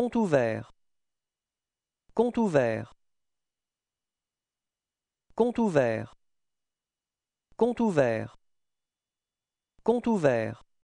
Compte ouvert. Compte ouvert. Compte ouvert. Compte ouvert. Compte ouvert.